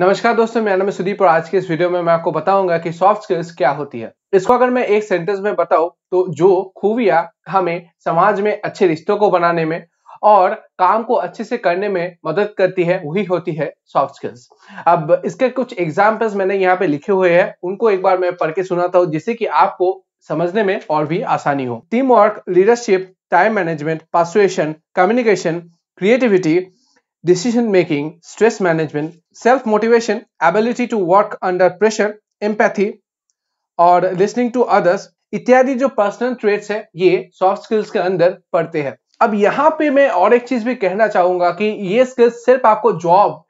नमस्कार दोस्तों मेरा नाम है सुदीप और आज के इस वीडियो में मैं आपको बताऊंगा कि सॉफ्ट स्किल्स क्या होती है इसको अगर मैं एक सेंटेंस में बताऊं तो जो खूबियां हमें समाज में अच्छे रिश्तों को बनाने में और काम को अच्छे से करने में मदद करती है वही होती है सॉफ्ट स्किल्स अब इसके कुछ एग्जाम्पल्स मैंने यहाँ पे लिखे हुए हैं उनको एक बार मैं पढ़ के सुनाता हूँ जिससे कि आपको समझने में और भी आसानी हो team work leadership time management persuasion communication creativity decision making, stress management, self motivation, ability to work under pressure, empathy, और listening to others इत्यादि जो पर्सनल ट्रेड्स है ये सॉफ्ट स्किल्स के अंदर पड़ते हैं अब यहाँ पे मैं और एक चीज भी कहना चाहूंगा कि ये स्किल्स सिर्फ आपको जॉब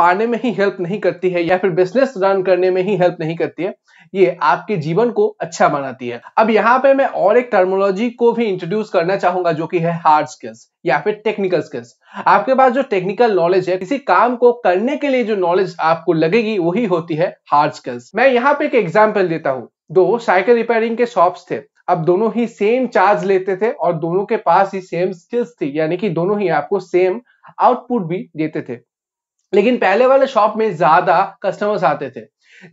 पाने में ही हेल्प नहीं करती है या फिर बिजनेस रन करने में ही हेल्प नहीं करती है ये आपके जीवन को अच्छा बनाती है अब यहाँ पे मैं और एक टर्मोलॉजी को भी इंट्रोड्यूस करना चाहूंगा जो कि है हार्ड स्किल्स या फिर टेक्निकल स्किल्स आपके पास जो टेक्निकल नॉलेज है किसी काम को करने के लिए जो नॉलेज आपको लगेगी वही होती है हार्ड स्किल्स मैं यहाँ पे एक एग्जाम्पल देता हूँ दो साइकिल रिपेयरिंग के शॉप्स थे अब दोनों ही सेम चार्ज लेते थे और दोनों के पास ही सेम स्किल्स थी यानी कि दोनों ही आपको सेम आउटपुट भी देते थे लेकिन पहले वाले शॉप में ज्यादा कस्टमर्स आते थे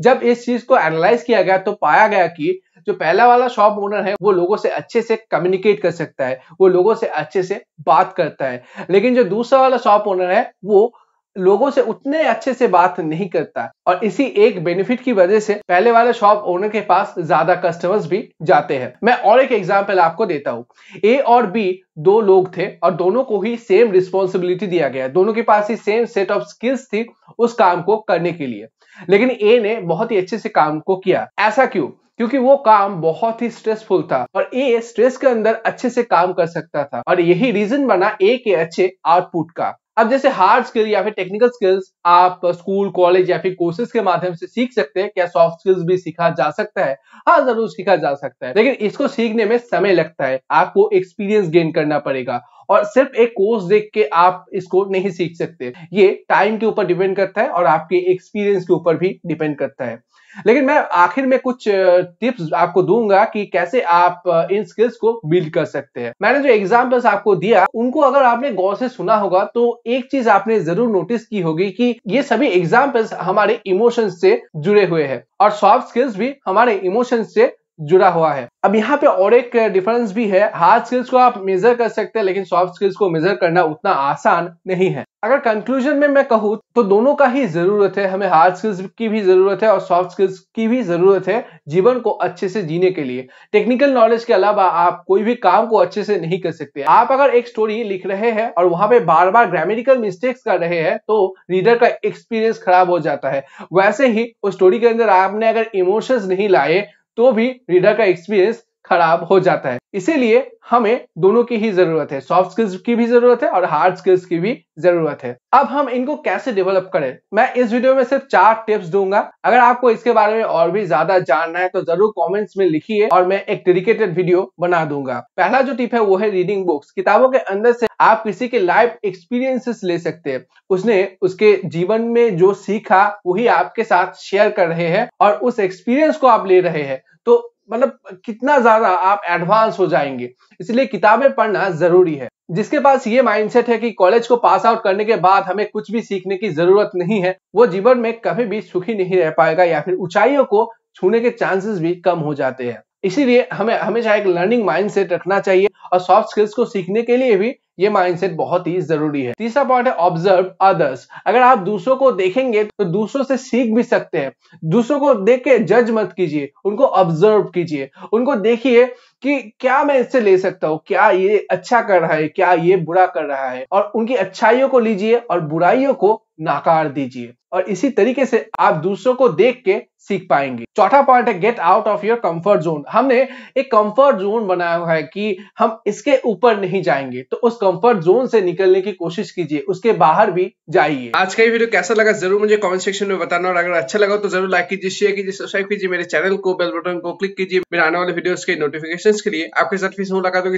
जब इस चीज को एनालाइज किया गया तो पाया गया कि जो पहला वाला शॉप ओनर है वो लोगों से अच्छे से कम्युनिकेट कर सकता है वो लोगों से अच्छे से बात करता है लेकिन जो दूसरा वाला शॉप ओनर है वो लोगों से उतने अच्छे से बात नहीं करता और इसी एक बेनिफिट की वजह से पहले वाले शॉप ओनर के पास ज्यादा कस्टमर्स भी जाते हैं मैं और एक एग्जाम्पल आपको देता हूँ ए और बी दो लोग थे और दोनों को ही सेम रिस्पॉन्सिबिलिटी दिया गया दोनों के पास ही सेम सेट ऑफ स्किल्स थी उस काम को करने के लिए लेकिन ए ने बहुत ही अच्छे से काम को किया ऐसा क्यों क्योंकि वो काम बहुत ही स्ट्रेसफुल था और ए स्ट्रेस के अंदर अच्छे से काम कर सकता था और यही रीजन बना ए के अच्छे आउटपुट का अब जैसे हार्ड स्किल या फिर टेक्निकल स्किल्स आप स्कूल कॉलेज या फिर कोर्सेज के माध्यम से सीख सकते हैं क्या सॉफ्ट स्किल्स भी सीखा जा सकता है हाँ जरूर सीखा जा सकता है लेकिन इसको सीखने में समय लगता है आपको एक्सपीरियंस गेन करना पड़ेगा और सिर्फ एक कोर्स देख के आप इसको नहीं सीख सकते ये टाइम के ऊपर डिपेंड करता है और आपके एक्सपीरियंस के ऊपर भी डिपेंड करता है लेकिन मैं आखिर में कुछ टिप्स आपको दूंगा कि कैसे आप इन स्किल्स को बिल्ड कर सकते हैं मैंने जो एग्जाम्पल्स आपको दिया उनको अगर आपने गौर से सुना होगा तो एक चीज आपने जरूर नोटिस की होगी कि ये सभी एग्जाम्पल्स हमारे इमोशंस से जुड़े हुए हैं और सॉफ्ट स्किल्स भी हमारे इमोशंस से जुड़ा हुआ है अब यहाँ पे और एक डिफरेंस भी है हार्ड स्किल्स को आप मेजर कर सकते हैं लेकिन सॉफ्ट स्किल्स को मेजर करना उतना आसान नहीं है अगर कंक्लूजन में मैं कहूँ तो दोनों का ही जरूरत है हमें हार्ड स्किल्स की भी जरूरत है और सॉफ्ट स्किल्स की भी जरूरत है जीवन को अच्छे से जीने के लिए टेक्निकल नॉलेज के अलावा आप कोई भी काम को अच्छे से नहीं कर सकते आप अगर एक स्टोरी लिख रहे हैं और वहां पे बार बार ग्रामेटिकल मिस्टेक्स कर रहे हैं तो रीडर का एक्सपीरियंस खराब हो जाता है वैसे ही उस स्टोरी के अंदर आपने अगर इमोशंस नहीं लाए तो भी रीडर का एक्सपीरियंस खराब हो जाता है इसीलिए हमें दोनों की ही जरूरत है सॉफ्ट स्किल्स की भी जरूरत है और हार्ड स्किल्स की भी जरूरत है अब हम इनको कैसे डेवलप करें मैं इस वीडियो में सिर्फ चार टिप्स दूंगा अगर आपको इसके बारे में और भी ज्यादा जानना है तो जरूर कमेंट्स में लिखिए और मैं एक डेडिकेटेड वीडियो बना दूंगा पहला जो टिप है वो है रीडिंग बुक्स किताबों के अंदर से आप किसी के लाइफ एक्सपीरियंसेस ले सकते हैं उसने उसके जीवन में जो सीखा वही आपके साथ शेयर कर रहे हैं और उस एक्सपीरियंस को आप ले रहे हैं तो मतलब कितना ज्यादा आप एडवांस हो जाएंगे इसलिए किताबें पढ़ना जरूरी है जिसके पास ये माइंडसेट है कि कॉलेज को पास आउट करने के बाद हमें कुछ भी सीखने की जरूरत नहीं है वो जीवन में कभी भी सुखी नहीं रह पाएगा या फिर ऊंचाइयों को छूने के चांसेस भी कम हो जाते हैं इसीलिए हमें हमेशा एक लर्निंग माइंडसेट रखना चाहिए और सॉफ्ट स्किल्स को सीखने के लिए भी ये माइंडसेट बहुत ही जरूरी है तीसरा पॉइंट है ऑब्जर्व अदर्स अगर आप दूसरों को देखेंगे तो दूसरों से सीख भी सकते हैं दूसरों को देख के जज मत कीजिए उनको ऑब्जर्व कीजिए उनको देखिए कि क्या मैं इससे ले सकता हूँ क्या ये अच्छा कर रहा है क्या ये बुरा कर रहा है और उनकी अच्छाइयों को लीजिए और बुराइयों को नकार दीजिए और इसी तरीके से आप दूसरों को देख के सीख पाएंगे चौथा पॉइंट है get out of your comfort zone हमने एक कंफर्ट जोन बनाया हुआ है कि हम इसके ऊपर नहीं जाएंगे तो उस कंफर्ट जोन से निकलने की कोशिश कीजिए उसके बाहर भी जाइए आज का ये वीडियो कैसा लगा जरूर मुझे कमेंट सेक्शन में बताना और अगर अच्छा लगा तो जरूर लाइक कीजिए शेयर कीजिए सब्सक्राइब कीजिए मेरे चैनल को बेल बटन को क्लिक कीजिए मेरे आने वाले वीडियो के नोटिफिकेशन के लिए आपके साथ फिर लगा दो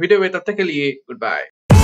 वीडियो में तब तक के लिए गुड बाय